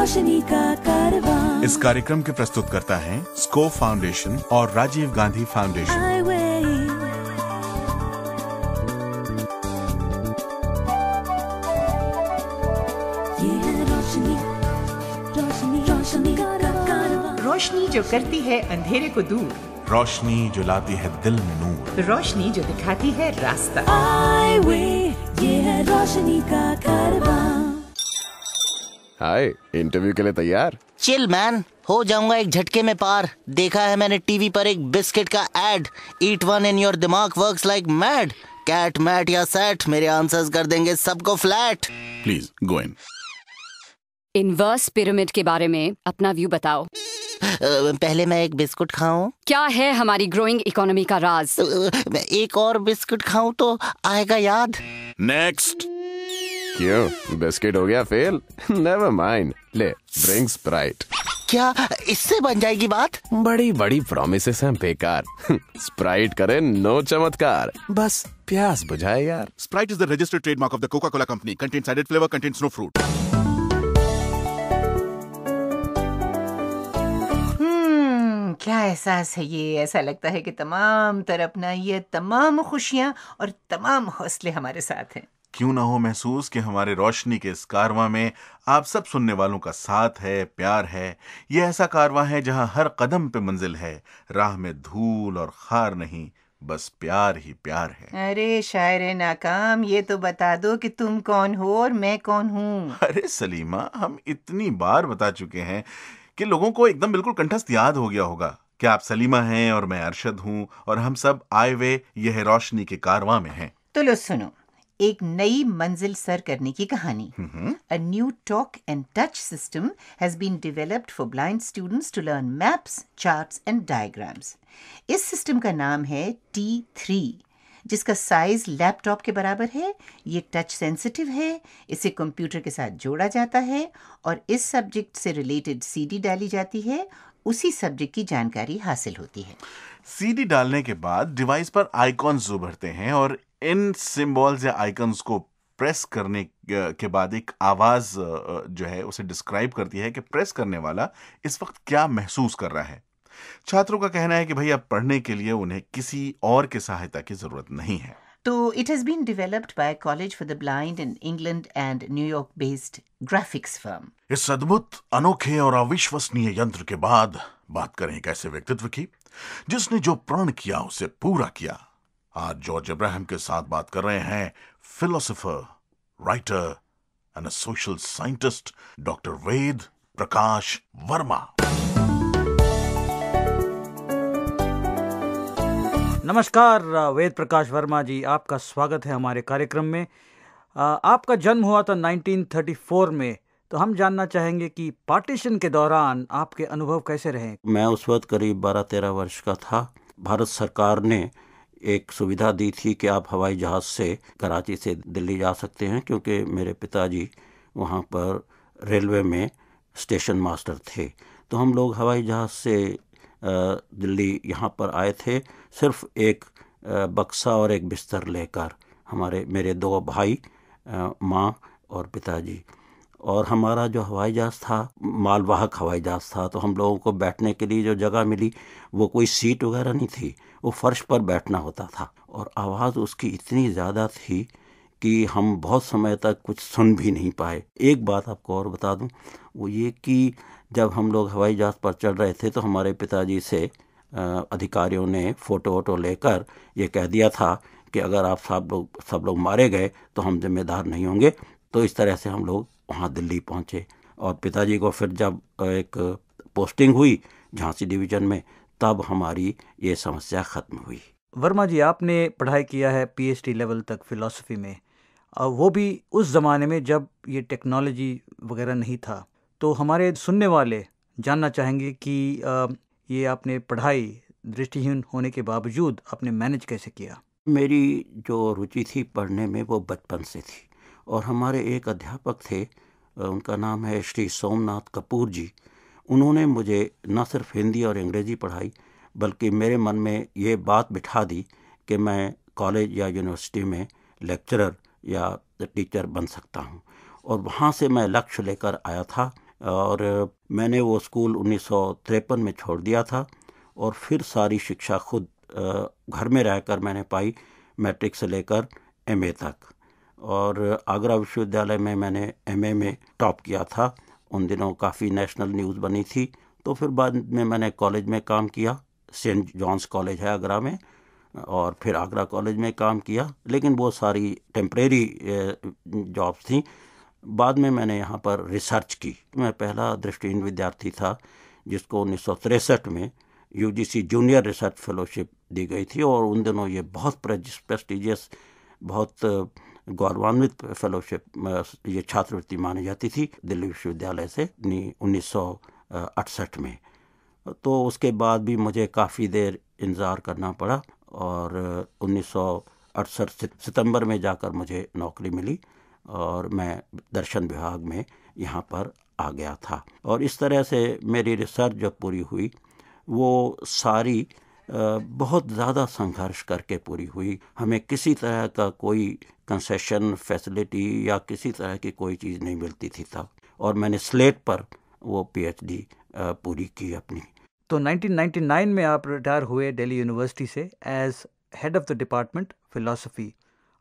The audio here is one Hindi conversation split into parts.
रोशनी का कारवा इस कार्यक्रम के प्रस्तुत करता है स्को फाउंडेशन और राजीव गांधी फाउंडेशन रोशनी, रोशनी, रोशनी, रोशनी जो करती है अंधेरे को दूर रोशनी जो लाती है दिल में नूर रोशनी जो दिखाती है रास्ता ये है रोशनी का कारवा हाय इंटरव्यू के लिए तैयार चिल मैन हो जाऊंगा एक झटके में पार देखा है मैंने टीवी पर एक बिस्किट का ad eat one in your दिमाग work like mad cat mat या सेट मेरे आंसर्स कर देंगे सबको flat please go in inverse pyramid के बारे में अपना व्यू बताओ पहले मैं एक बिस्कुट खाऊं क्या है हमारी ग्रोइंग इकोनॉमी का राज एक और बिस्कुट खाऊं तो आएगा याद नेक्स्ट क्यों बिस्किट हो गया फेल नेवर माइंड ले ड्रिंक स्प्राइट क्या इससे बन जाएगी बात बड़ी बड़ी प्रोमिस हैं बेकार स्प्राइट करे नो चमत्कार बस प्यास बुझाए यार Sprite is the registered trademark of the Coca Cola company contains added flavour contains no fruit क्या एहसास है ये ऐसा लगता है कि तमाम तरफ ना ये तमाम खुशियाँ और तमाम हौसले हमारे साथ हैं क्यों ना हो महसूस कि हमारे रोशनी के इस कारवा में आप सब सुनने वालों का साथ है प्यार है यह ऐसा कारवा है जहां हर कदम पे मंजिल है राह में धूल और खार नहीं बस प्यार ही प्यार है अरे शायर नाकाम ये तो बता दो कि तुम कौन हो और मैं कौन हूँ अरे सलीमा हम इतनी बार बता चुके हैं कि लोगों को एकदम बिल्कुल कंठस्थ याद हो गया होगा कि आप सलीमा हैं और मैं अरशद हूँ और हम सब आए हुए यह रोशनी के कारवा में हैं तो लो सुनो एक नई मंजिल सर करने की कहानी a new talk and touch system has been developed for blind students to learn maps charts and diagrams इस सिस्टम का नाम है टी थ्री जिसका साइज लैपटॉप के बराबर है ये टच सेंसिटिव है इसे कंप्यूटर के साथ जोड़ा जाता है और इस सब्जेक्ट से रिलेटेड सीडी डाली जाती है उसी सब्जेक्ट की जानकारी हासिल होती है सीडी डालने के बाद डिवाइस पर आइकॉन्स उभरते हैं और इन सिंबल्स या आइकन्स को प्रेस करने के बाद एक आवाज़ जो है उसे डिस्क्राइब करती है कि प्रेस करने वाला इस वक्त क्या महसूस कर रहा है छात्रों का कहना है कि भाई अब पढ़ने के लिए उन्हें किसी और की सहायता की ज़रूरत नहीं है तो it has been developed by college for the blind in England and New York based graphics firm इस अद्भुत अनोखे और अविश्वसनीय यंत्र के बाद बात करें एक ऐसे व्यक्तित्व की जिसने जो प्रण किया उसे पूरा किया आज जॉर्ज अब्राहम के साथ बात कर रहे हैं philosopher writer and social scientist doctor Ved Prakash Verma नमस्कार वेद प्रकाश वर्मा जी आपका स्वागत है हमारे कार्यक्रम में आपका जन्म हुआ था 1934 में तो हम जानना चाहेंगे कि पार्टीशन के दौरान आपके अनुभव कैसे रहे मैं उस वक्त करीब 12-13 वर्ष का था भारत सरकार ने एक सुविधा दी थी कि आप हवाई जहाज़ से कराची से दिल्ली जा सकते हैं क्योंकि मेरे पिताजी वहाँ पर रेलवे में स्टेशन मास्टर थे तो हम लोग हवाई जहाज़ से दिल्ली यहाँ पर आए थे सिर्फ एक बक्सा और एक बिस्तर लेकर हमारे मेरे दो भाई माँ और पिताजी और हमारा जो हवाई जहाज़ था मालवाहक हवाई जहाज़ था तो हम लोगों को बैठने के लिए जो जगह मिली वो कोई सीट वगैरह नहीं थी वो फर्श पर बैठना होता था और आवाज़ उसकी इतनी ज़्यादा थी कि हम बहुत समय तक कुछ सुन भी नहीं पाए एक बात आपको और बता दूं वो ये कि जब हम लोग हवाई जहाज़ पर चढ़ रहे थे तो हमारे पिताजी से अधिकारियों ने फ़ोटो वोटो लेकर ये कह दिया था कि अगर आप सब लोग सब लोग मारे गए तो हम जिम्मेदार नहीं होंगे तो इस तरह से हम लोग वहाँ दिल्ली पहुँचे और पिताजी को फिर जब एक पोस्टिंग हुई झांसी डिवीजन में तब हमारी ये समस्या ख़त्म हुई वर्मा जी आपने पढ़ाई किया है पीएचडी लेवल तक फ़िलासफ़ी में और वो भी उस ज़माने में जब ये टेक्नोलॉजी वगैरह नहीं था तो हमारे सुनने वाले जानना चाहेंगे कि ये आपने पढ़ाई दृष्टिहीन होने के बावजूद आपने मैनेज कैसे किया मेरी जो रुचि थी पढ़ने में वो बचपन से थी और हमारे एक अध्यापक थे उनका नाम है श्री सोमनाथ कपूर जी उन्होंने मुझे न सिर्फ हिंदी और अंग्रेज़ी पढ़ाई बल्कि मेरे मन में ये बात बिठा दी कि मैं कॉलेज या यूनिवर्सिटी में लेक्चरर या टीचर बन सकता हूँ और वहाँ से मैं लक्ष्य लेकर आया था और मैंने वो स्कूल उन्नीस में छोड़ दिया था और फिर सारी शिक्षा खुद घर में रहकर मैंने पाई मैट्रिक से लेकर एमए तक और आगरा विश्वविद्यालय में मैंने एमए में टॉप किया था उन दिनों काफ़ी नेशनल न्यूज़ बनी थी तो फिर बाद में मैंने कॉलेज में काम किया सेंट जॉन्स कॉलेज है आगरा में और फिर आगरा कॉलेज में काम किया लेकिन वो सारी टेम्प्रेरी जॉब्स थी बाद में मैंने यहाँ पर रिसर्च की मैं पहला दृष्टिहीन विद्यार्थी था जिसको उन्नीस में यू जूनियर रिसर्च फेलोशिप दी गई थी और उन दिनों ये बहुत प्रेस्टिजियस बहुत गौरवान्वित फेलोशिप ये छात्रवृत्ति मानी जाती थी दिल्ली विश्वविद्यालय से उन्नीस अड़सठ में तो उसके बाद भी मुझे काफ़ी देर इंतज़ार करना पड़ा और उन्नीस अड़सठ सितंबर में जाकर मुझे नौकरी मिली और मैं दर्शन विभाग में यहाँ पर आ गया था और इस तरह से मेरी रिसर्च जब पूरी हुई वो सारी बहुत ज़्यादा संघर्ष करके पूरी हुई हमें किसी तरह का कोई कंसेशन फैसिलिटी या किसी तरह की कोई चीज़ नहीं मिलती थी तब और मैंने स्लेट पर वो पीएचडी पूरी की अपनी तो 1999 में आप रिटायर हुए दिल्ली यूनिवर्सिटी से as head of the department philosophy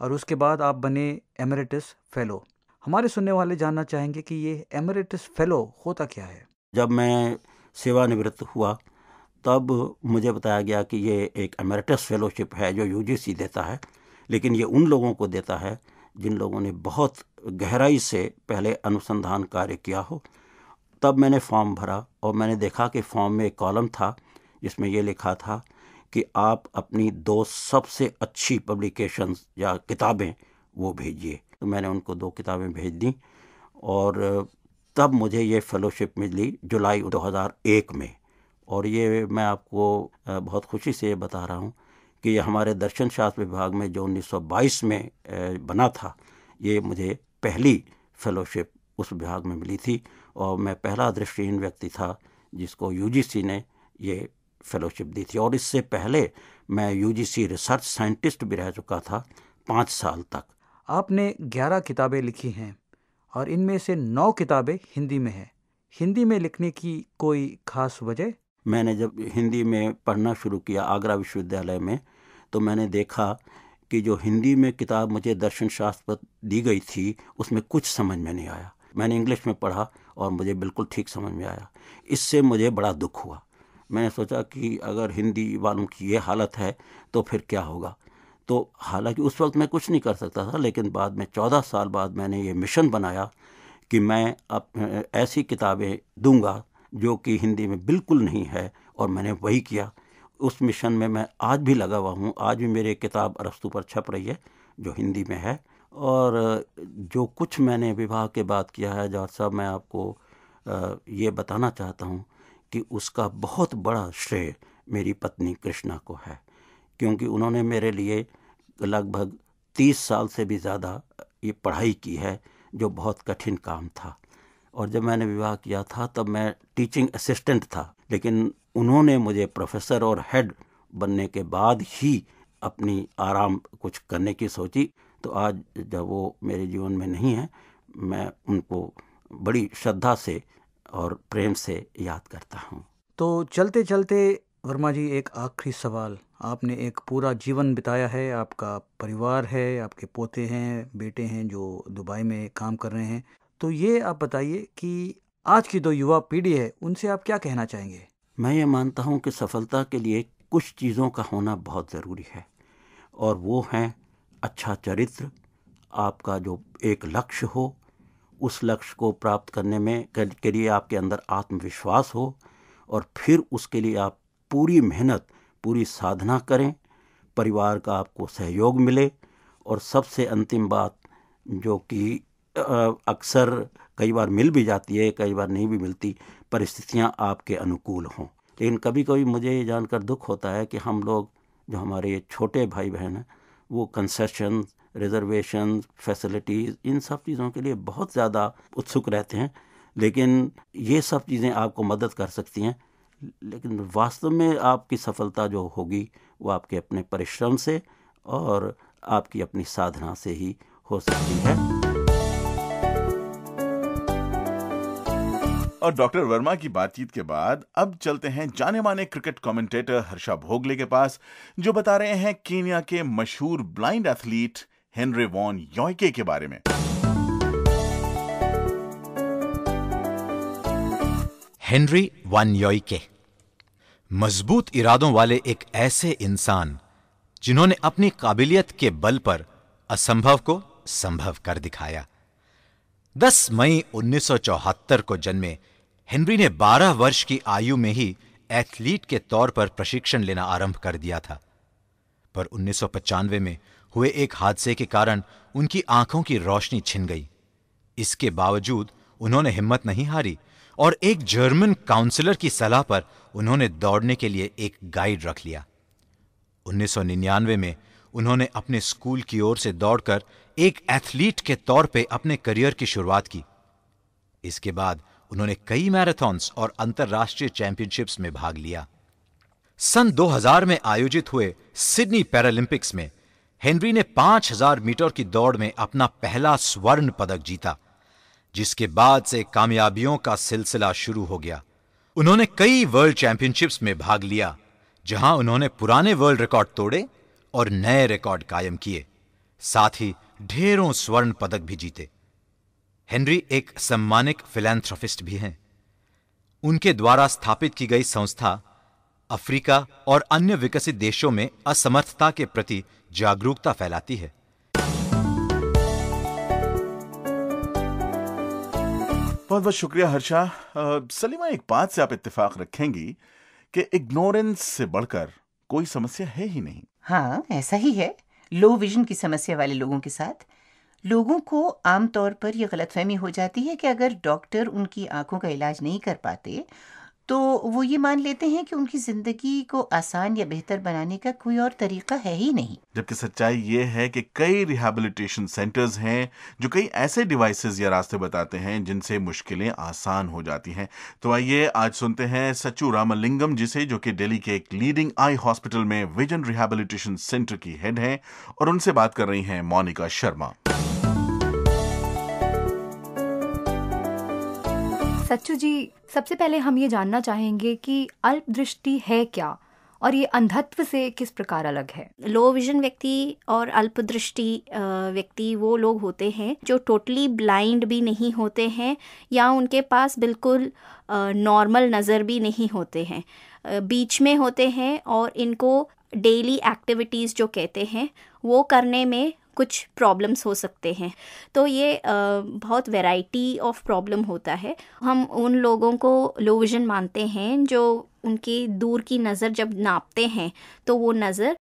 और उसके बाद आप बने एमरेटस फेलो हमारे सुनने वाले जानना चाहेंगे कि ये एमरेटस फेलो होता क्या है जब मैं सेवानिवृत्त हुआ तब मुझे बताया गया कि ये एक एमरेटस फेलोशिप है जो यूजीसी देता है लेकिन ये उन लोगों को देता है जिन लोगों ने बहुत गहराई से पहले अनुसंधान कार्य किया हो तब मैंने फॉर्म भरा और मैंने देखा कि फॉर्म में एक कॉलम था जिसमें यह लिखा था कि आप अपनी दो सबसे अच्छी पब्लिकेशंस या किताबें वो भेजिए तो मैंने उनको दो किताबें भेज दी और तब मुझे ये फेलोशिप मिली जुलाई 2001 में और ये मैं आपको बहुत खुशी से बता रहा हूँ कि ये हमारे दर्शन शास्त्र विभाग में जो 1922 में बना था ये मुझे पहली फेलोशिप उस विभाग में मिली थी और मैं पहला दृष्टिहीन व्यक्ति था जिसको यूजीसी ने ये फेलोशिप दी थी और इससे पहले मैं यूजीसी रिसर्च साइंटिस्ट भी रह चुका था पाँच साल तक आपने ग्यारह किताबें लिखी हैं और इनमें से नौ किताबें हिंदी में हैं हिंदी में लिखने की कोई खास वजह मैंने जब हिंदी में पढ़ना शुरू किया आगरा विश्वविद्यालय में तो मैंने देखा कि जो हिंदी में किताब मुझे दर्शन शास्त्र पर दी गई थी उसमें कुछ समझ में नहीं आया मैंने इंग्लिश में पढ़ा और मुझे बिल्कुल ठीक समझ में आया इससे मुझे बड़ा दुख हुआ मैंने सोचा कि अगर हिंदी वालों की ये हालत है तो फिर क्या होगा तो हालांकि उस वक्त मैं कुछ नहीं कर सकता था लेकिन बाद में चौदह साल बाद मैंने ये मिशन बनाया कि मैं अब ऐसी किताबें दूंगा जो कि हिंदी में बिल्कुल नहीं है और मैंने वही किया उस मिशन में मैं आज भी लगा हुआ हूँ आज भी मेरी किताब अरस्तु पर छप रही है जो हिंदी में है और जो कुछ मैंने विवाह के बाद किया है जॉर्ज साहब मैं आपको ये बताना चाहता हूँ कि उसका बहुत बड़ा श्रेय मेरी पत्नी कृष्णा को है क्योंकि उन्होंने मेरे लिए लगभग तीस साल से भी ज़्यादा ये पढ़ाई की है जो बहुत कठिन काम था और जब मैंने विवाह किया था तब मैं टीचिंग असिस्टेंट था लेकिन उन्होंने मुझे प्रोफेसर और हेड बनने के बाद ही अपनी आराम कुछ करने की सोची तो आज जब वो मेरे जीवन में नहीं है मैं उनको बड़ी श्रद्धा से और प्रेम से याद करता हूँ तो चलते चलते वर्मा जी एक आखिरी सवाल आपने एक पूरा जीवन बिताया है आपका परिवार है आपके पोते हैं बेटे हैं जो दुबई में काम कर रहे हैं तो ये आप बताइए कि आज की जो युवा पीढ़ी है उनसे आप क्या कहना चाहेंगे मैं ये मानता हूँ कि सफलता के लिए कुछ चीज़ों का होना बहुत ज़रूरी है और वो हैं अच्छा चरित्र आपका जो एक लक्ष्य हो उस लक्ष्य को प्राप्त करने में के लिए आपके अंदर आत्मविश्वास हो और फिर उसके लिए आप पूरी मेहनत पूरी साधना करें परिवार का आपको सहयोग मिले और सबसे अंतिम बात जो कि अक्सर कई बार मिल भी जाती है कई बार नहीं भी मिलती परिस्थितियाँ आपके अनुकूल हों लेकिन कभी कभी मुझे ये जानकर दुख होता है कि हम लोग जो हमारे ये छोटे भाई बहन हैं वो कंसेशन रिजर्वेशन फैसिलिटीज़ इन सब चीज़ों के लिए बहुत ज़्यादा उत्सुक रहते हैं लेकिन ये सब चीज़ें आपको मदद कर सकती हैं लेकिन वास्तव में आपकी सफलता जो होगी वो आपके अपने परिश्रम से और आपकी अपनी साधना से ही हो सकती है और डॉक्टर वर्मा की बातचीत के बाद अब चलते हैं जाने माने क्रिकेट कमेंटेटर हर्षा भोगले के पास जो बता रहे हैं केनिया के मशहूर blind athlete Henry Wanyoike बारे में हेनरी वन योइके मजबूत इरादों वाले एक ऐसे इंसान जिन्होंने अपनी काबिलियत के बल पर असंभव को संभव कर दिखाया 10 मई 1974 को जन्मे हेनरी ने 12 वर्ष की आयु में ही एथलीट के तौर पर प्रशिक्षण लेना आरंभ कर दिया था पर उन्नीस में हुए एक हादसे के कारण उनकी आंखों की रोशनी छिन गई इसके बावजूद उन्होंने हिम्मत नहीं हारी और एक जर्मन काउंसलर की सलाह पर उन्होंने दौड़ने के लिए एक गाइड रख लिया 1999 में उन्होंने अपने स्कूल की ओर से दौड़कर एक एथलीट के तौर पे अपने करियर की शुरुआत की इसके बाद उन्होंने कई मैराथन्स और अंतर्राष्ट्रीय चैंपियनशिप्स में भाग लिया सन 2000 में आयोजित हुए सिडनी पैरालंपिक्स में हेनरी ने 5000 मीटर की दौड़ में अपना पहला स्वर्ण पदक जीता जिसके बाद से कामयाबियों का सिलसिला शुरू हो गया उन्होंने कई वर्ल्ड चैंपियनशिप्स में भाग लिया जहां उन्होंने पुराने वर्ल्ड रिकॉर्ड तोड़े और नए रिकॉर्ड कायम किए साथ ही ढेरों स्वर्ण पदक भी जीते हेनरी एक सम्मानिक फिलैंथ्रॉफिस्ट भी हैं उनके द्वारा स्थापित की गई संस्था अफ्रीका और अन्य विकसित देशों में असमर्थता के प्रति जागरूकता फैलाती है बहुत बहुत शुक्रिया हर्षा सलीमा एक बात से आप इत्तेफाक रखेंगी कि इग्नोरेंस से बढ़कर कोई समस्या है ही नहीं हाँ ऐसा ही है लो विजन की समस्या वाले लोगों के साथ लोगों को आमतौर पर यह गलतफहमी हो जाती है कि अगर डॉक्टर उनकी आंखों का इलाज नहीं कर पाते तो वो ये मान लेते हैं कि उनकी ज़िंदगी को आसान या बेहतर बनाने का कोई और तरीका है ही नहीं जबकि सच्चाई ये है कि कई रिहेबिलिटेशन सेंटर्स हैं जो कई ऐसे डिवाइसेस या रास्ते बताते हैं जिनसे मुश्किलें आसान हो जाती हैं तो आइए आज सुनते हैं सचू रामलिंगम जिसे जो कि दिल्ली के एक लीडिंग आई हॉस्पिटल में विजन रिहेबिलिटेशन सेंटर की हेड है और उनसे बात कर रही हैं मोनिका शर्मा सच्चू जी सबसे पहले हम ये जानना चाहेंगे कि अल्प दृष्टि है क्या और ये अंधत्व से किस प्रकार अलग है लो विजन व्यक्ति और अल्प दृष्टि व्यक्ति वो लोग होते हैं जो टोटली ब्लाइंड भी नहीं होते हैं या उनके पास बिल्कुल नॉर्मल नज़र भी नहीं होते हैं बीच में होते हैं और इनको डेली एक्टिविटीज़ जो कहते हैं वो करने में कुछ प्रॉब्लम्स हो सकते हैं तो ये बहुत वैरायटी ऑफ प्रॉब्लम होता है हम उन लोगों को लो विज़न मानते हैं जो उनकी दूर की नज़र जब नापते हैं तो वो नज़र